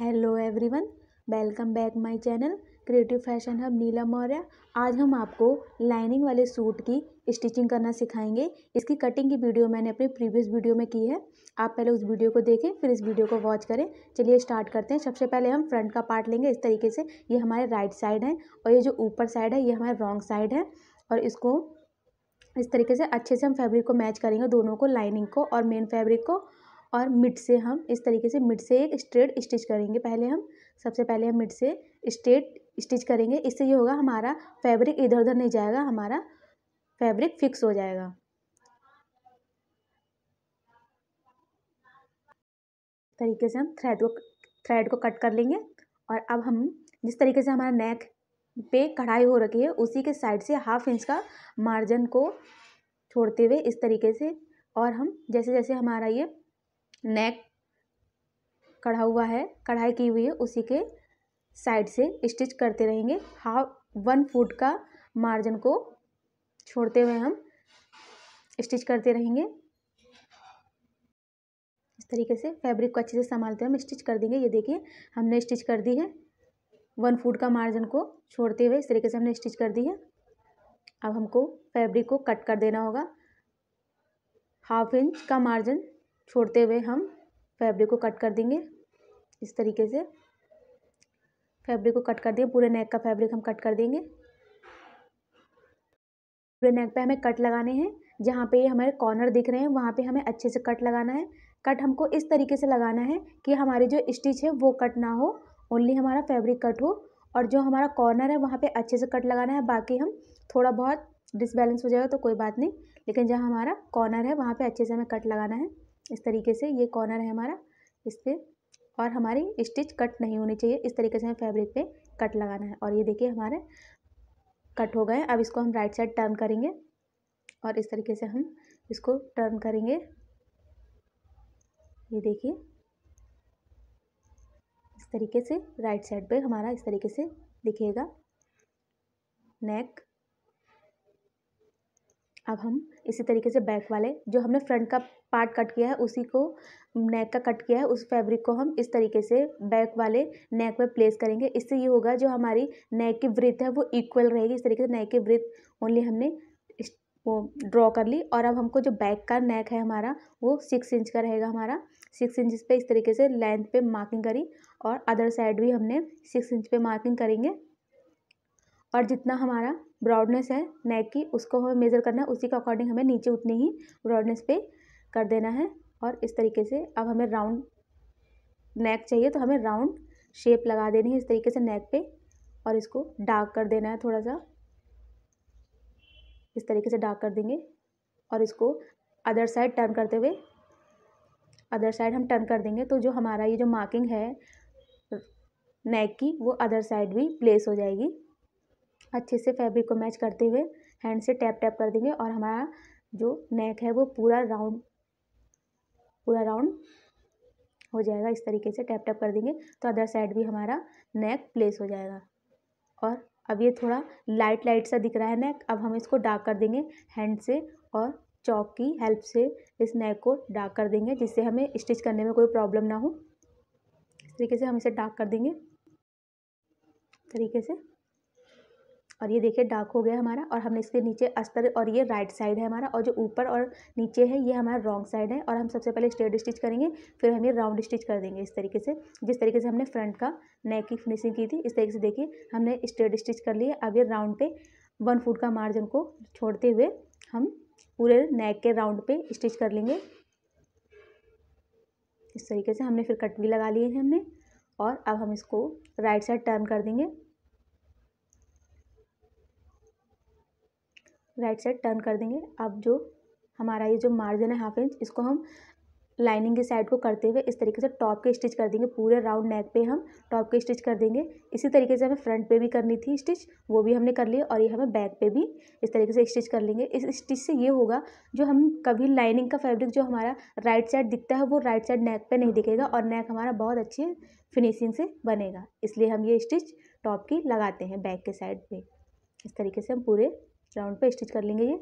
hello everyone welcome back my channel creative fashion hub Neela Maurya आज हम आपको लाइनिंग वाले सूट की स्टिचिंग करना सिखाएंगे इसकी कटिंग की वीडियो मैंने अपने प्रीवियस वीडियो में की है आप पहले उस वीडियो को देखें फिर इस वीडियो को वॉच करें चलिए स्टार्ट करते हैं सबसे पहले हम फ्रंट का पार्ट लेंगे इस तरीके से ये हमारे राइट साइड है और ये जो ऊपर साइड है ये हमारे रॉन्ग साइड है और इसको इस तरीके से अच्छे से हम फैब्रिक को मैच करेंगे दोनों को लाइनिंग को और मेन फैब्रिक को और मिड से हम इस तरीके से मिड से एक स्ट्रेट स्टिच करेंगे पहले हम सबसे पहले हम मिड से स्ट्रेट स्टिच करेंगे इससे ये होगा हमारा फैब्रिक इधर उधर नहीं जाएगा हमारा फैब्रिक फिक्स हो जाएगा तरीके से हम थ्रेड को थ्रेड को कट कर लेंगे और अब हम जिस तरीके से हमारा नेक पे कढ़ाई हो रखी है उसी के साइड से हाफ इंच का मार्जिन को छोड़ते हुए इस तरीके से और हम जैसे जैसे हमारा ये नेक कढ़ा हुआ है कढ़ाई की हुई है उसी के साइड से स्टिच करते रहेंगे हाफ वन फुट का मार्जिन को छोड़ते हुए हम स्टिच करते रहेंगे इस तरीके से फैब्रिक को अच्छे से संभालते हुए हम स्टिच कर देंगे ये देखिए हमने स्टिच कर दी है वन फुट का मार्जिन को छोड़ते हुए इस तरीके से हमने स्टिच कर दी है अब हमको फैब्रिक को कट कर देना होगा हाफ इंच का मार्जिन छोड़ते हुए हम फैब्रिक को कट कर देंगे इस तरीके से फैब्रिक को कट कर देंगे पूरे नेक का फैब्रिक हम कट कर देंगे पूरे नेक पे हमें कट लगाने हैं जहाँ पे ये हमारे कॉर्नर दिख रहे हैं वहाँ पे हमें अच्छे से कट लगाना है कट हमको इस तरीके से लगाना है कि हमारी जो स्टिच है वो कट ना हो ओनली हमारा फैब्रिक कट हो और जो हमारा कॉर्नर है वहाँ पर अच्छे से कट लगाना है बाकी हम थोड़ा बहुत डिसबैलेंस हो जाएगा तो कोई बात नहीं लेकिन जहाँ हमारा कॉर्नर है वहाँ पर अच्छे से हमें कट लगाना है इस तरीके से ये कॉर्नर है हमारा इस पर और हमारी स्टिच कट नहीं होनी चाहिए इस तरीके से हमें फैब्रिक पे कट लगाना है और ये देखिए हमारे कट हो गए अब इसको हम राइट साइड टर्न करेंगे और इस तरीके से हम इसको टर्न करेंगे ये देखिए इस तरीके से राइट साइड पे हमारा इस तरीके से दिखेगा नेक अब हम इसी तरीके से बैक वाले जो हमने फ्रंट का पार्ट कट किया है उसी को नेक का कट किया है उस फैब्रिक को हम इस तरीके से बैक वाले नेक में प्लेस करेंगे इससे ये होगा जो हमारी नेक की वृत्त है वो इक्वल रहेगी इस तरीके से नेक की वृत्त ओनली हमने वो ड्रॉ कर ली और अब हमको जो बैक का नेक है हमारा वो सिक्स इंच का रहेगा हमारा सिक्स इंच पे इस तरीके से लेंथ पे मार्किंग करी और अदर साइड भी हमने सिक्स इंच पे मार्किंग करेंगे और जितना हमारा ब्रॉडनेस है नेक की उसको हमें मेज़र करना है उसी के अकॉर्डिंग हमें नीचे उतनी ही ब्रॉडनेस पे कर देना है और इस तरीके से अब हमें राउंड नेक चाहिए तो हमें राउंड शेप लगा देनी है इस तरीके से नेक पे और इसको डार्क कर देना है थोड़ा सा इस तरीके से डार्क कर देंगे और इसको अदर साइड टर्न करते हुए अदर साइड हम टर्न कर देंगे तो जो हमारा ये जो मार्किंग है नेक की वो अदर साइड भी प्लेस हो जाएगी अच्छे से फैब्रिक को मैच करते हुए हैंड से टैप टैप कर देंगे और हमारा जो नेक है वो पूरा राउंड पूरा राउंड हो जाएगा इस तरीके से टैप टैप कर देंगे तो अदर साइड भी हमारा नेक प्लेस हो जाएगा और अब ये थोड़ा लाइट लाइट सा दिख रहा है नेक अब हम इसको डार्क कर देंगे हैंड से और चौक की हेल्प से इस नेक को डार्क कर देंगे जिससे हमें स्टिच करने में कोई प्रॉब्लम ना हो इस तरीके से हम इसे डार्क कर देंगे तरीके से और ये देखिए डार्क हो गया हमारा और हमने इसके नीचे अस्तर और ये राइट साइड है हमारा और जो ऊपर और नीचे है ये हमारा रॉन्ग साइड है और हम सबसे पहले स्ट्रेट स्टिच करेंगे फिर हम ये राउंड स्टिच कर देंगे इस तरीके से जिस तरीके से हमने फ्रंट का नेक की फिनिशिंग की थी इस तरीके से देखिए हमने स्ट्रेट स्टिच कर लिए अब ये राउंड पे वन फुट का मार्जिन को छोड़ते हुए हम पूरे नेक के राउंड पे स्टिच कर लेंगे इस तरीके से हमने फिर कट भी लगा लिए हैं हमने और अब हम इसको राइट साइड टर्न कर देंगे राइट साइड टर्न कर देंगे अब जो हमारा ये जो मार्जिन है हाफ इंच इसको हम लाइनिंग की साइड को करते हुए इस तरीके से टॉप के स्टिच कर देंगे पूरे राउंड नेक पे हम टॉप के स्टिच कर देंगे इसी तरीके से हमें फ्रंट पे भी करनी थी स्टिच वो भी हमने कर लिए और ये हमें बैक पे भी इस तरीके से स्टिच कर लेंगे इस स्टिच से ये होगा जो हम कभी लाइनिंग का फैब्रिक जो हमारा राइट साइड दिखता है वो राइट साइड नेक पर नहीं दिखेगा और नेक हमारा बहुत अच्छी फिनिशिंग से बनेगा इसलिए हम ये स्टिच टॉप की लगाते हैं बैक के साइड पर इस तरीके से हम पूरे राउंड पे स्टिच कर लेंगे ये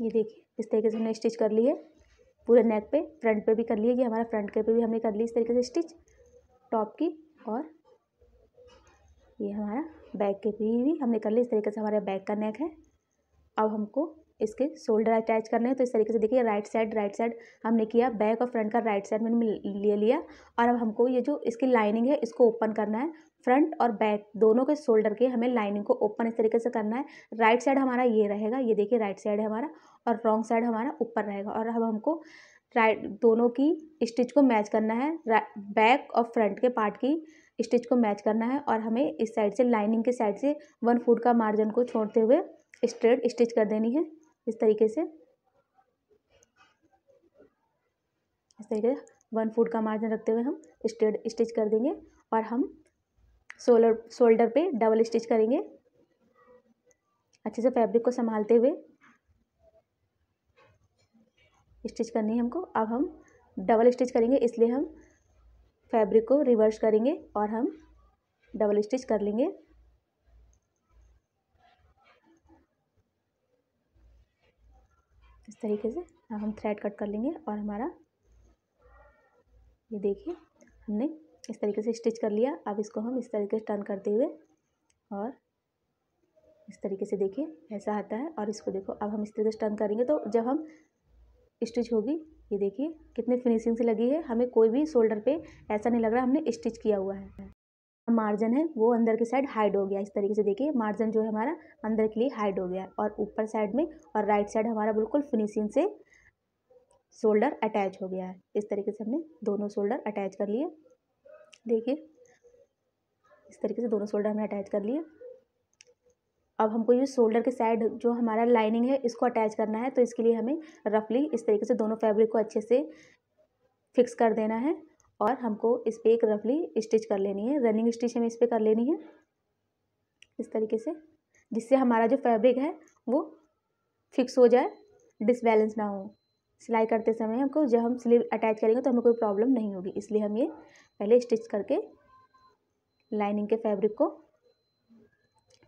ये देखिए इस तरीके से हमने स्टिच कर ली है पूरे नेक पे फ्रंट पे भी कर लिए ये हमारा फ्रंट के पे भी हमने कर ली इस तरीके से स्टिच टॉप की और ये हमारा बैक के भी, भी हमने कर ली इस तरीके से हमारा बैक का नेक है अब हमको इसके शोल्डर अटैच करने हैं तो इस तरीके से देखिए राइट साइड राइट साइड हमने किया बैक और फ्रंट का राइट साइड मैंने ले लिया और अब हमको ये जो इसकी लाइनिंग है इसको ओपन करना है फ्रंट और बैक दोनों के शोल्डर के हमें लाइनिंग को ओपन इस तरीके से करना है राइट साइड हमारा ये रहेगा ये देखिए राइट साइड है हमारा और रॉन्ग साइड हमारा ऊपर रहेगा और अब हमको राइट दोनों की स्टिच को मैच करना है बैक और फ्रंट के पार्ट की स्टिच को मैच करना है और हमें इस साइड से लाइनिंग के साइड से वन फुट का मार्जिन को छोड़ते हुए स्ट्रेट स्टिच कर देनी है इस तरीके से इस तरीके से वन फुट का मार्जिन रखते हुए हम स्टेड स्टिच कर देंगे और हम सोलर शोल्डर पे डबल स्टिच करेंगे अच्छे से फैब्रिक को संभालते हुए स्टिच करनी है हमको अब हम डबल स्टिच करेंगे इसलिए हम फैब्रिक को रिवर्स करेंगे और हम डबल स्टिच कर लेंगे इस तरीके से अब हम थ्रेड कट कर लेंगे और हमारा ये देखिए हमने इस तरीके से स्टिच कर लिया अब इसको हम इस तरीके से टर्न करते हुए और इस तरीके से देखिए ऐसा आता है और इसको देखो अब हम इस तरीके से टर्न करेंगे तो जब हम स्टिच होगी ये देखिए कितने फिनिशिंग से लगी है हमें कोई भी शोल्डर पे ऐसा नहीं लग रहा हमने स्टिच किया हुआ है मार्जिन है वो अंदर के साइड हाइड हो गया इस तरीके से देखिए मार्जिन जो है हमारा अंदर के लिए हाइड हो गया है और ऊपर साइड में और राइट साइड हमारा बिल्कुल फिनिशिंग से शोल्डर अटैच हो गया है इस तरीके से हमने दोनों शोल्डर अटैच कर लिए देखिए इस तरीके से दोनों शोल्डर हमने अटैच कर लिए अब हमको ये शोल्डर के साइड जो हमारा लाइनिंग है इसको अटैच करना है तो इसके लिए हमें रफली इस तरीके से दोनों फैब्रिक को अच्छे से फिक्स कर देना है और हमको इस पर एक रफली स्टिच कर लेनी है रनिंग स्टिच हमें इस पर कर लेनी है इस तरीके से जिससे हमारा जो फैब्रिक है वो फिक्स हो जाए डिसबैलेंस ना हो सिलाई करते समय हमको जब हम स्लीव अटैच करेंगे तो हमें कोई प्रॉब्लम नहीं होगी इसलिए हम ये पहले स्टिच करके लाइनिंग के फैब्रिक को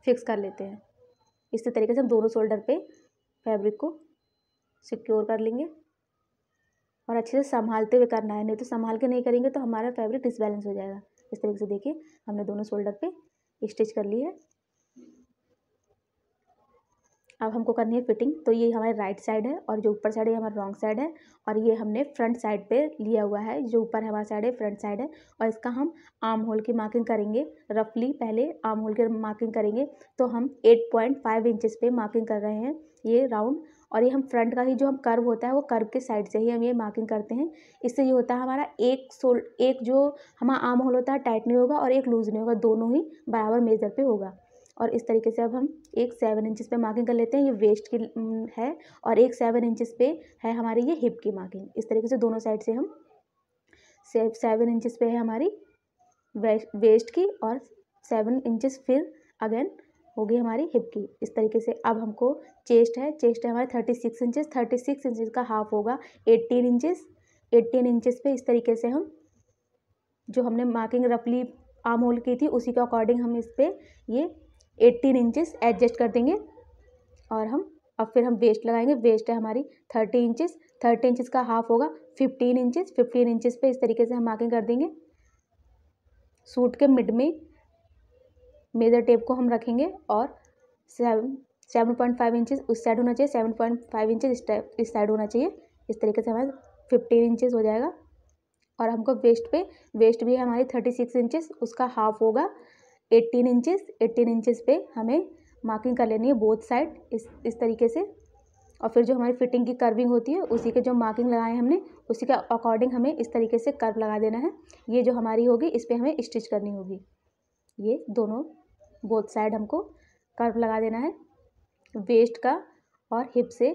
फिक्स कर लेते हैं इसी तरीके से हम दोनों शोल्डर पे फैब्रिक को सिक्योर कर लेंगे और अच्छे से संभालते हुए करना है नहीं तो संभाल के नहीं करेंगे तो हमारा फैब्रिक डिसबैलेंस हो जाएगा इस तरीके से देखिए हमने दोनों शोल्डर पे स्टिच कर ली है अब हमको करनी है फिटिंग तो ये हमारी राइट साइड है और जो ऊपर साइड है हमारा रॉन्ग साइड है और ये हमने फ्रंट साइड पे लिया हुआ है जो ऊपर हमारा साइड है फ्रंट साइड है और इसका हम आर्म होल की मार्किंग करेंगे रफली पहले आर्म होल की मार्किंग करेंगे तो हम एट पॉइंट फाइव इंचज़ पे मार्किंग कर रहे हैं ये राउंड और ये हम फ्रंट का ही जो हम कर्व होता है वो कर्व के साइड से ही हम ये मार्किंग करते हैं इससे ये होता है हमारा एक सोल एक जो हमारा आर्म होल होता है टाइट नहीं होगा और एक लूज़ नहीं होगा दोनों ही बराबर मेज़र पे होगा और इस तरीके से अब हम एक सेवन इंचज़ पे मार्किंग कर लेते हैं ये वेस्ट की है और एक सेवन इंचज़ पे है हमारी ये हिप की मार्किंग इस तरीके से दोनों साइड से हम सेवन इंचज़ पे है हमारी वेस्ट की और सेवन इंचज़ फिर अगेन होगी हमारी हिप की इस तरीके से अब हमको चेस्ट है चेस्ट है हमारे thirty six inches thirty six inches का हाफ होगा एट्टीन इंचज एट्टीन इंचज पे इस तरीके से हम जो हमने मार्किंग रफली आम होल की थी उसी के अकॉर्डिंग हम इस पर ये एट्टीन इंचज एडजस्ट कर देंगे और हम अब फिर हम वेस्ट लगाएंगे वेस्ट है हमारी थर्टी इंचज थर्टी इंचज का हाफ होगा फिफ्टीन इंचज फिफ्टीन इंचज पे इस तरीके से हम मार्किंग कर देंगे सूट के मिड में मेज़र टेप को हम रखेंगे और seven seven point five inches उस साइड होना चाहिए सेवन पॉइंट फाइव इंचज़ इस टाइप इस साइड होना चाहिए इस तरीके से हमारा फिफ्टीन इंचज़ हो जाएगा और हमको वेस्ट पे वेस्ट भी है हमारी थर्टी सिक्स इंचज़ उसका हाफ होगा एट्टीन इंचज़ एट्टीन इंचज़ पे हमें मार्किंग कर लेनी है बोथ साइड इस इस तरीके से और फिर जो हमारी फिटिंग की कर्विंग होती है उसी के जो मार्किंग लगाए हमने उसी के अकॉर्डिंग हमें इस तरीके से कर्व लगा देना है ये जो हमारी होगी इस पर हमें स्टिच करनी होगी ये दोनों बोथ साइड हमको कर्व लगा देना है वेस्ट का और हिप से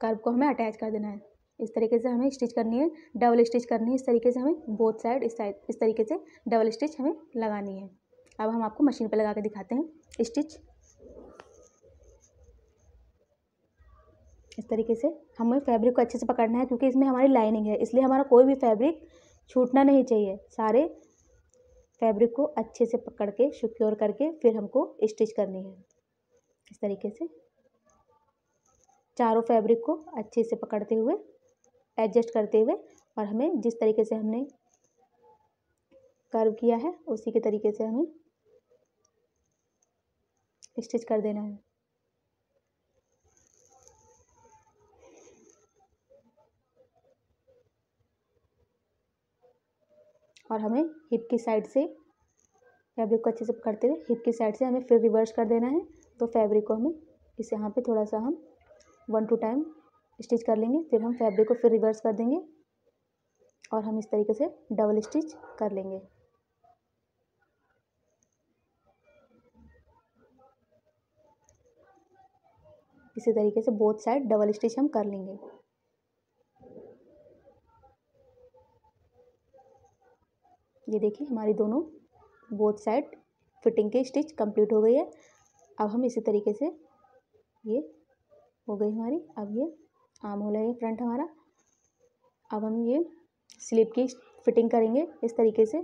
कर्व को हमें अटैच कर देना है इस तरीके से हमें स्टिच करनी है डबल स्टिच करनी है इस तरीके से हमें बोथ साइड इस साइड इस तरीके से डबल स्टिच हमें लगानी है अब हम आपको मशीन पर लगा के दिखाते हैं स्टिच इस तरीके से हमें फैब्रिक को अच्छे से पकड़ना है क्योंकि इसमें हमारी लाइनिंग है इसलिए हमारा कोई भी फैब्रिक छूटना नहीं चाहिए सारे फैब्रिक को अच्छे से पकड़ के सिक्योर करके फिर हमको स्टिच करनी है इस तरीके से चारों फैब्रिक को अच्छे से पकड़ते हुए एडजस्ट करते हुए और हमें जिस तरीके से हमने कर्व किया है उसी के तरीके से हमें स्टिच कर देना है और हमें हिप की साइड से फैब्रिक को अच्छे से पकड़ते हुए हिप की साइड से हमें फिर रिवर्स कर देना है तो फैब्रिक को हमें इस यहाँ पे थोड़ा सा हम वन टू टाइम स्टिच कर लेंगे फिर हम फैब्रिक को फिर रिवर्स कर देंगे और हम इस तरीके से डबल स्टिच कर लेंगे इसी तरीके से बोथ साइड डबल स्टिच हम कर लेंगे ये देखिए हमारी दोनों बोथ साइड फिटिंग के स्टिच कंप्लीट हो गई है अब हम इसी तरीके से ये हो गई हमारी अब ये आम होला है फ्रंट हमारा अब हम ये स्लीप की फिटिंग करेंगे इस तरीके से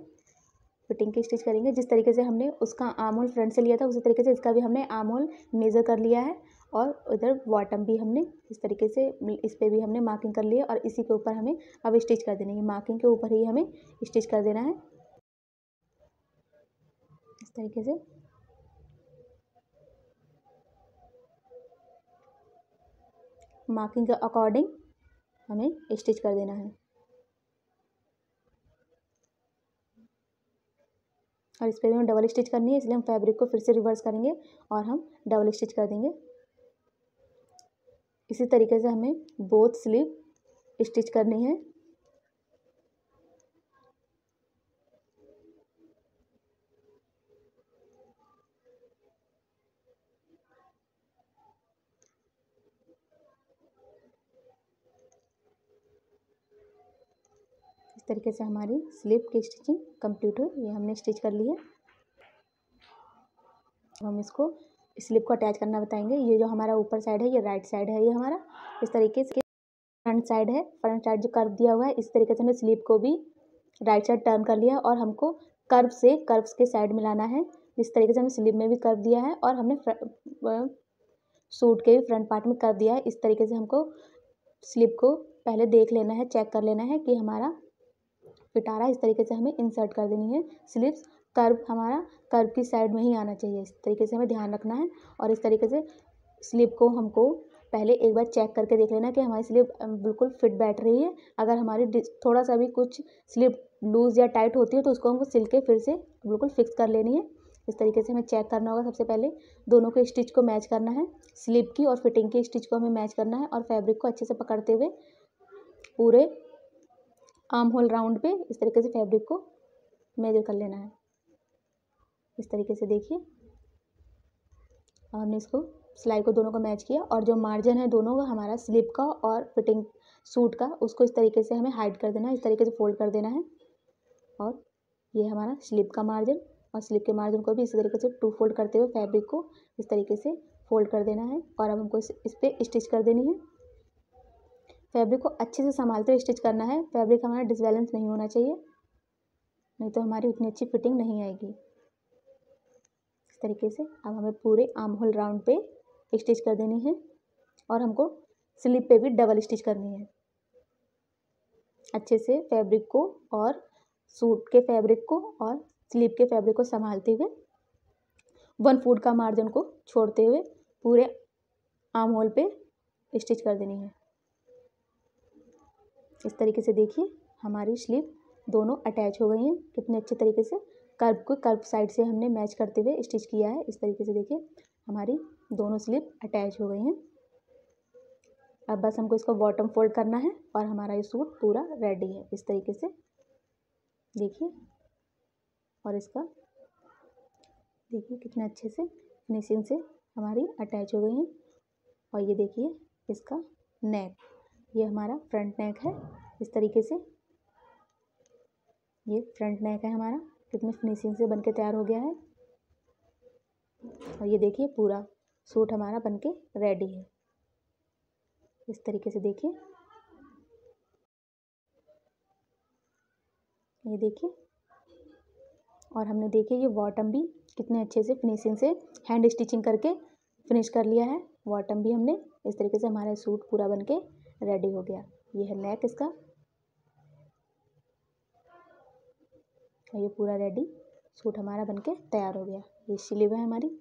फिटिंग की स्टिच करेंगे जिस तरीके से हमने उसका आम होल फ्रंट से लिया था उसी तरीके से इसका भी हमने आम होल मेज़र कर लिया है और उधर बॉटम भी हमने इस तरीके से मतलब इस पर भी हमने मार्किंग कर लिया और इसी के ऊपर हमें अब स्टिच कर देना है मार्किंग के ऊपर ही हमें स्टिच कर देना है इस तरीके से मार्किंग के अकॉर्डिंग हमें स्टिच कर देना है और इस पर भी हमें डबल स्टिच करनी है इसलिए हम फैब्रिक को फिर से रिवर्स करेंगे और हम डबल स्टिच कर देंगे इसी तरीके से हमें बोथ स्लीव स्टिच करनी है इस तरीके से हमारी स्लीव की स्टिचिंग कंप्लीट हुई ये हमने स्टिच कर ली है हम इसको स्लिप को अटैच करना बताएंगे ये जो हमारा ऊपर साइड है ये राइट साइड है ये हमारा इस तरीके से फ्रंट साइड है फ्रंट साइड जो कर्व दिया हुआ है इस तरीके से हमने स्लिप को भी राइट साइड टर्न कर लिया और हमको कर्व से कर्व्स के साइड मिलाना है इस तरीके से हमने स्लिप में भी कर्व दिया है और हमने सूट के भी फ्रंट पार्ट में कर दिया है इस तरीके से हमको स्लिप को पहले देख लेना है चेक कर लेना है कि हमारा पिटारा इस तरीके से हमें इंसर्ट कर देनी है स्लिप्स कर्व हमारा कर्व की साइड में ही आना चाहिए इस तरीके से हमें ध्यान रखना है और इस तरीके से स्लिप को हमको पहले एक बार चेक करके देख लेना कि हमारी स्लीप बिल्कुल फिट बैठ रही है अगर हमारी थोड़ा सा भी कुछ स्लीप लूज़ या टाइट होती है तो उसको हमको सिल के फिर से बिल्कुल फिक्स कर लेनी है इस तरीके से हमें चेक करना होगा सबसे पहले दोनों के स्टिच को मैच करना है स्लिप की और फिटिंग की स्टिच को हमें मैच करना है और फैब्रिक को अच्छे से पकड़ते हुए पूरे आर्म होल राउंड पे इस तरीके से फैब्रिक को मेजर कर लेना है इस तरीके से देखिए और हमने इसको सिलाई को दोनों को मैच किया और जो मार्जिन है दोनों का हमारा स्लिप का और फिटिंग सूट का उसको इस तरीके से हमें हाइड कर देना है इस तरीके से फोल्ड कर देना है और ये हमारा स्लिप का मार्जिन और स्लिप के मार्जिन को भी इसी तरीके से टू फोल्ड करते हुए फैब्रिक को इस तरीके से फोल्ड कर देना है और अब हमको इस, इस पर स्टिच कर देनी है फैब्रिक को अच्छे से संभालते हुए स्टिच करना है फैब्रिक हमारा डिसबैलेंस नहीं होना चाहिए नहीं तो हमारी उतनी अच्छी फिटिंग नहीं आएगी तरीके से अब हमें पूरे आर्म होल राउंड पे स्टिच कर देनी है और हमको स्लीप पे भी डबल स्टिच करनी है अच्छे से फैब्रिक को और सूट के फैब्रिक को और स्लीप के फैब्रिक को संभालते हुए वन फूट का मार्जिन को छोड़ते हुए पूरे आर्म होल पे स्टिच कर देनी है इस तरीके से देखिए हमारी स्लीप दोनों अटैच हो गई हैं कितने अच्छे तरीके से कर्व को कर्व साइड से हमने मैच करते हुए स्टिच किया है इस तरीके से देखिए हमारी दोनों स्लीप अटैच हो गई हैं अब बस हमको इसको बॉटम फोल्ड करना है और हमारा ये सूट पूरा रेडी है इस तरीके से देखिए और इसका देखिए कितने अच्छे से फिनिशिंग से हमारी अटैच हो गई है और ये देखिए इसका नेक ये हमारा फ्रंट नेक है इस तरीके से ये फ्रंट नेक है हमारा कितनी फिनिशिंग से बनके तैयार हो गया है और ये देखिए पूरा सूट हमारा बनके रेडी है इस तरीके से देखिए ये देखिए और हमने देखिए ये बॉटम भी कितने अच्छे से फिनिशिंग से हैंड स्टिचिंग करके फिनिश कर लिया है बॉटम भी हमने इस तरीके से हमारा सूट पूरा बन के रेडी हो गया ये है नेक इसका ये पूरा रेडी सूट हमारा बनके तैयार हो गया ये सिली है हमारी